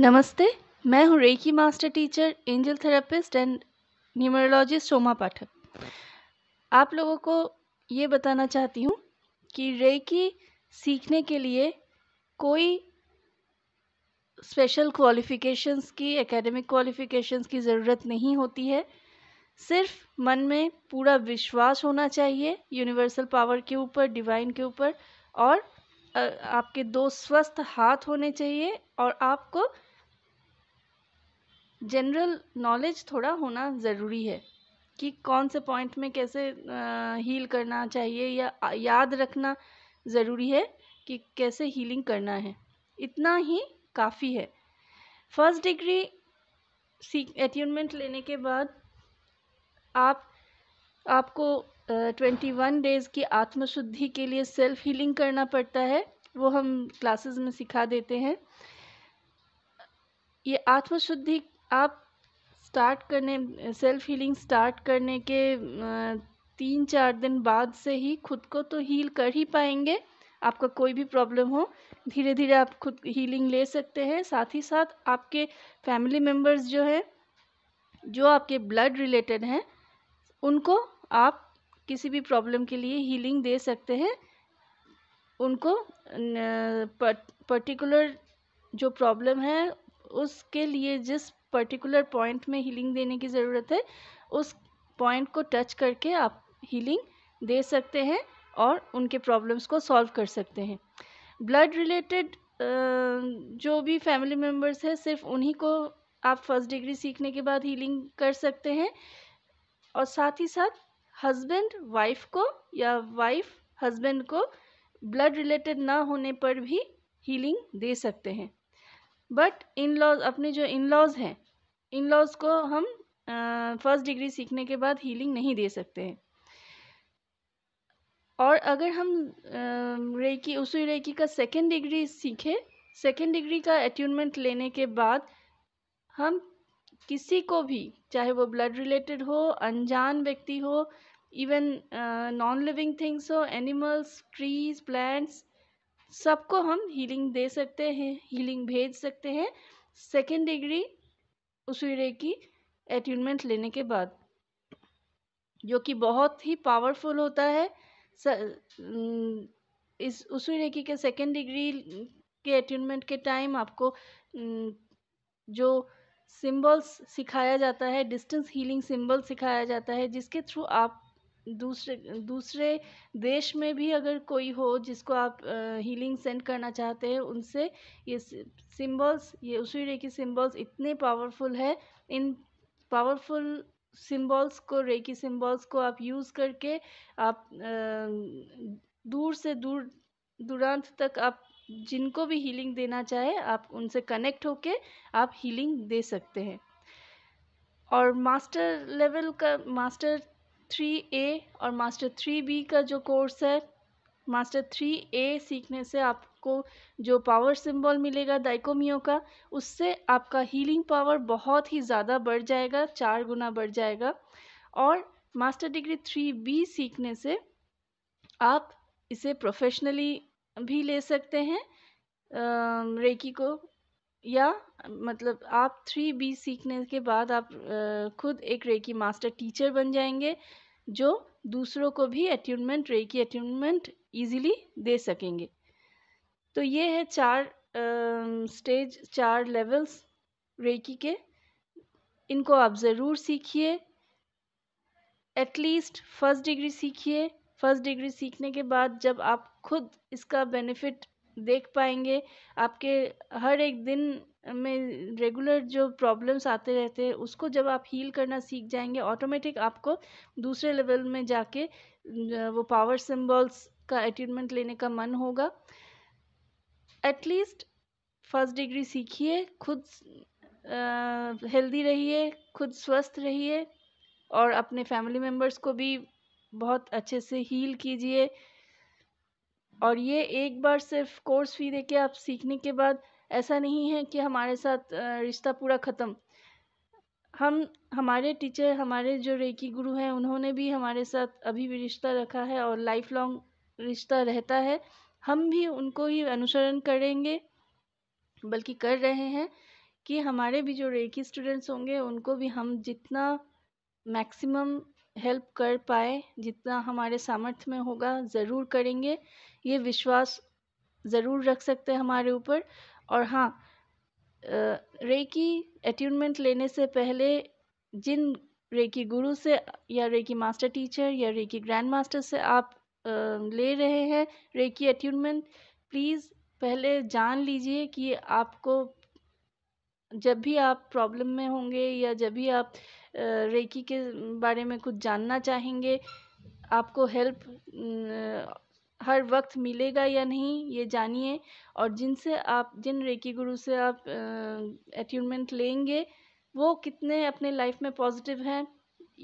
नमस्ते मैं हूँ reiki master teacher angel therapist and numerologist Soma Pathak आप लोगों को ये बताना चाहती हूँ कि रेकी सीखने के लिए कोई स्पेशल क्वालिफ़िकेशंस की एकेडमिक क्वालिफ़िकेशंस की ज़रूरत नहीं होती है सिर्फ मन में पूरा विश्वास होना चाहिए यूनिवर्सल पावर के ऊपर डिवाइन के ऊपर और आपके दो स्वस्थ हाथ होने चाहिए और आपको जनरल नॉलेज थोड़ा होना ज़रूरी है कि कौन से पॉइंट में कैसे हील करना चाहिए या याद रखना ज़रूरी है कि कैसे हीलिंग करना है इतना ही काफ़ी है फर्स्ट डिग्री सीख एट्यूनमेंट लेने के बाद आप आपको ट्वेंटी वन डेज़ की आत्मशुद्धि के लिए सेल्फ हीलिंग करना पड़ता है वो हम क्लासेस में सिखा देते हैं ये आत्मशुद्धि आप स्टार्ट करने सेल्फ हीलिंग स्टार्ट करने के तीन चार दिन बाद से ही खुद को तो हील कर ही पाएंगे आपका कोई भी प्रॉब्लम हो धीरे धीरे आप खुद हीलिंग ले सकते हैं साथ ही साथ आपके फैमिली मेम्बर्स जो हैं जो आपके ब्लड रिलेटेड हैं उनको आप किसी भी प्रॉब्लम के लिए हीलिंग दे सकते हैं उनको पर्टिकुलर जो प्रॉब्लम है उसके लिए जिस पर्टिकुलर पॉइंट में हीलिंग देने की ज़रूरत है उस पॉइंट को टच करके आप हीलिंग दे सकते हैं और उनके प्रॉब्लम्स को सॉल्व कर सकते हैं ब्लड रिलेटेड जो भी फैमिली मेम्बर्स हैं सिर्फ उन्हीं को आप फर्स्ट डिग्री सीखने के बाद हीलिंग कर सकते हैं और साथ ही साथ हस्बैंड वाइफ को या वाइफ हस्बैंड को ब्लड रिलेटेड ना होने पर भी हीलिंग दे सकते हैं बट इन लॉज अपने जो इन लॉज हैं इन लॉज को हम फर्स्ट डिग्री सीखने के बाद हीलिंग नहीं दे सकते हैं और अगर हम रेकी उसी रेकी का सेकेंड डिग्री सीखें सेकेंड डिग्री का अटूनमेंट लेने के बाद हम किसी को भी चाहे वो ब्लड रिलेटेड हो अनजान व्यक्ति हो इवन नॉन लिविंग थिंग्स हो एनिमल्स ट्रीज प्लांट्स सबको हम हीलिंग दे सकते हैं हीलिंग भेज सकते हैं सेकेंड डिग्री उसूरे की अटूनमेंट लेने के बाद जो कि बहुत ही पावरफुल होता है स, इस उसी रेखी के सेकेंड डिग्री के अटूनमेंट के टाइम आपको जो सिंबल्स सिखाया जाता है डिस्टेंस हीलिंग सिंबल सिखाया जाता है जिसके थ्रू आप दूसरे दूसरे देश में भी अगर कोई हो जिसको आप हीलिंग सेंड करना चाहते हैं उनसे ये सिंबल्स ये उसी रेकी सिंबल्स इतने पावरफुल है इन पावरफुल सिंबल्स को रेकी सिंबल्स को आप यूज़ करके आप दूर से दूर दूरांत तक आप जिनको भी हीलिंग देना चाहे आप उनसे कनेक्ट होके आप हीलिंग दे सकते हैं और मास्टर लेवल का मास्टर थ्री ए और मास्टर थ्री बी का जो कोर्स है मास्टर थ्री ए सीखने से आपको जो पावर सिंबल मिलेगा डाइकोमियो का उससे आपका हीलिंग पावर बहुत ही ज़्यादा बढ़ जाएगा चार गुना बढ़ जाएगा और मास्टर डिग्री थ्री बी सीखने से आप इसे प्रोफेशनली भी ले सकते हैं रेकी को या मतलब आप थ्री बी सीखने के बाद आप खुद एक रेकी मास्टर टीचर बन जाएंगे जो दूसरों को भी अटूनमेंट रेकी अटूनमेंट इजीली दे सकेंगे तो ये है चार स्टेज चार लेवल्स रेकी के इनको आप ज़रूर सीखिए एटलीस्ट फर्स्ट डिग्री सीखिए फर्स्ट डिग्री सीखने के बाद जब आप खुद इसका बेनिफिट देख पाएंगे आपके हर एक दिन में रेगुलर जो प्रॉब्लम्स आते रहते हैं उसको जब आप हील करना सीख जाएंगे ऑटोमेटिक आपको दूसरे लेवल में जाके वो पावर सिंबल्स का अटेनमेंट लेने का मन होगा एटलीस्ट फर्स्ट डिग्री सीखिए खुद हेल्दी रहिए खुद स्वस्थ रहिए और अपने फैमिली मेम्बर्स को भी बहुत अच्छे से हील कीजिए और ये एक बार सिर्फ कोर्स फ़ी दे के आप सीखने के बाद ऐसा नहीं है कि हमारे साथ रिश्ता पूरा ख़त्म हम हमारे टीचर हमारे जो रेकी गुरु हैं उन्होंने भी हमारे साथ अभी भी रिश्ता रखा है और लाइफ लॉन्ग रिश्ता रहता है हम भी उनको ही अनुसरण करेंगे बल्कि कर रहे हैं कि हमारे भी जो रेकी स्टूडेंट्स होंगे उनको भी हम जितना मैक्सिमम हेल्प कर पाए जितना हमारे सामर्थ्य में होगा ज़रूर करेंगे ये विश्वास ज़रूर रख सकते हैं हमारे ऊपर और हाँ रेकी अटूनमेंट लेने से पहले जिन रेकी गुरु से या रेकी मास्टर टीचर या रेकी ग्रैंड मास्टर से आप ले रहे हैं रेकी अटूनमेंट प्लीज़ पहले जान लीजिए कि आपको जब भी आप प्रॉब्लम में होंगे या जब भी आप रेकी के बारे में कुछ जानना चाहेंगे आपको हेल्प हर वक्त मिलेगा या नहीं ये जानिए और जिनसे आप जिन रेकी गुरु से आप अटूनमेंट लेंगे वो कितने अपने लाइफ में पॉजिटिव हैं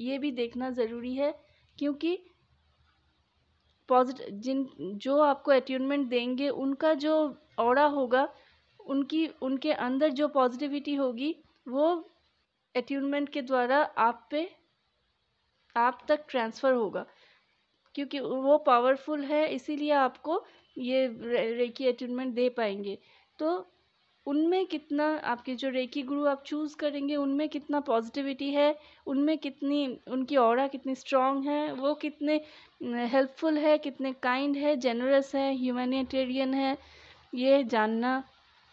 ये भी देखना ज़रूरी है क्योंकि पॉजिटिव जिन जो आपको अटूनमेंट देंगे उनका जो और होगा उनकी उनके अंदर जो पॉजिटिविटी होगी वो अट्यूनमेंट के द्वारा आप पे आप तक ट्रांसफ़र होगा क्योंकि वो पावरफुल है इसीलिए आपको ये रेकी एट्यूनमेंट दे पाएंगे तो उनमें कितना आपके जो रेकी गुरु आप चूज़ करेंगे उनमें कितना पॉजिटिविटी है उनमें कितनी उनकी और कितनी स्ट्रॉन्ग है वो कितने हेल्पफुल है कितने काइंड है जेनरस है ह्यूमैनिटेरियन है ये जानना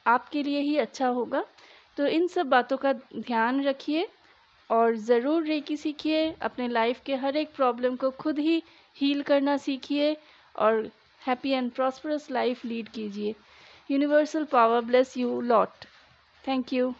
आपके लिए ही अच्छा होगा तो इन सब बातों का ध्यान रखिए और ज़रूर रेकी सीखिए अपने लाइफ के हर एक प्रॉब्लम को खुद ही हील करना सीखिए और happy and prosperous life lead कीजिए universal power bless you lot thank you